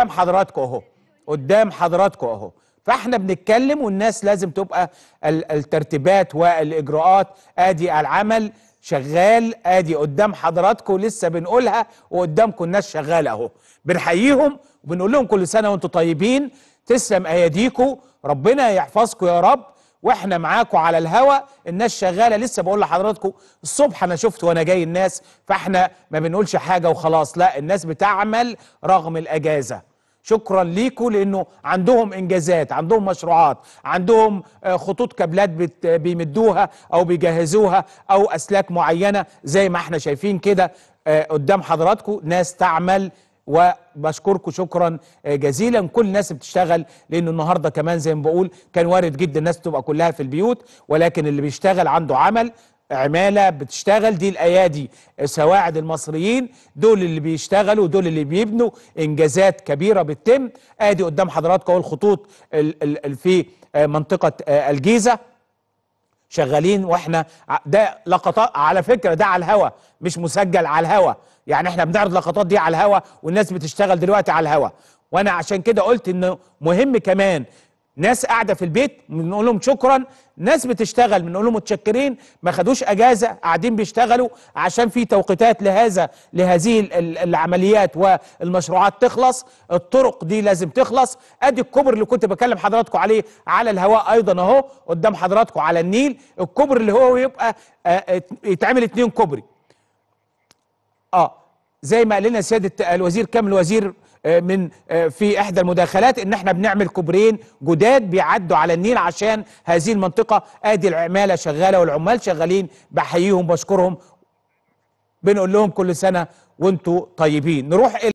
قدام حضراتكم اهو قدام حضراتكم اهو فاحنا بنتكلم والناس لازم تبقى الترتيبات والاجراءات ادي العمل شغال ادي قدام حضراتكم لسه بنقولها وقدامكم الناس شغاله اهو بنحييهم وبنقول لهم كل سنه وانتم طيبين تسلم اياديكم ربنا يحفظكم يا رب واحنا معاكم على الهوا الناس شغاله لسه بقول لحضراتكم الصبح انا شفت وانا جاي الناس فاحنا ما بنقولش حاجه وخلاص لا الناس بتعمل رغم الاجازه شكرا ليكوا لانه عندهم انجازات عندهم مشروعات عندهم آه، خطوط كابلات بيمدوها او بيجهزوها او اسلاك معينه زي ما احنا شايفين كده آه، قدام حضراتكم ناس تعمل وبشكركم شكرا آه، جزيلا كل الناس بتشتغل لان النهارده كمان زي ما بقول كان وارد جدا الناس تبقى كلها في البيوت ولكن اللي بيشتغل عنده عمل عماله بتشتغل دي الايادي سواعد المصريين دول اللي بيشتغلوا دول اللي بيبنوا انجازات كبيره بتتم ادي قدام حضراتكم اهو الخطوط في آه، منطقه آه، الجيزه شغالين واحنا ده لقطات على فكره ده على الهوا مش مسجل على الهوا يعني احنا بنعرض لقطات دي على الهوا والناس بتشتغل دلوقتي على الهوا وانا عشان كده قلت انه مهم كمان ناس قاعده في البيت بنقول لهم شكرا ناس بتشتغل بنقول لهم متشكرين ما خدوش اجازه قاعدين بيشتغلوا عشان في توقيتات لهذا لهذه العمليات والمشروعات تخلص الطرق دي لازم تخلص ادي الكبر اللي كنت بكلم حضراتكم عليه على الهواء ايضا اهو قدام حضراتكم على النيل الكبر اللي هو يبقى آه، آه، يتعمل اتنين كوبري اه زي ما قال لنا سياده الوزير كامل الوزير آه، من آه، في احدى المداخلات ان احنا بنعمل كوبرين جداد بيعدوا على النيل عشان هذه المنطقه ادي العماله شغاله والعمال شغالين بحييهم بشكرهم بنقول لهم كل سنه وانتم طيبين نروح